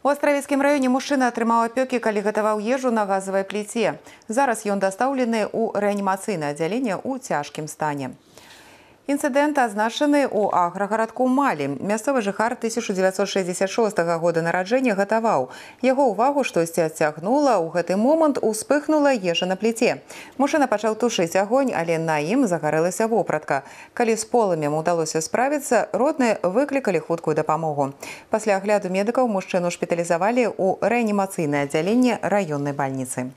У астравецкім раёне мужчына атрымаў апёкі, калі гатаваў ежу на газавай пліце. Зараз ён дастаўлены ў рэанімацыйнае аддзяленне ў цяжкім стане. Інцыдэнт азначаны ў аграгарадку Малі. Мясцовы жыхар 1966 года нараджэння гатаваў. Яго ўвагу штосьці адцягнула, у гэты момант успыхнула ежа на пліце. Мужчына пачаў тушыць агонь, але на ім загарэлася вопратка. Калі з полымем удалося справіцца, родныя выклікалі хуткую дапамогу. Пасля агляду медыкаў мужчыну шпіталізавалі ў рэанімацыйнае аддзяленне раённай бальніцы.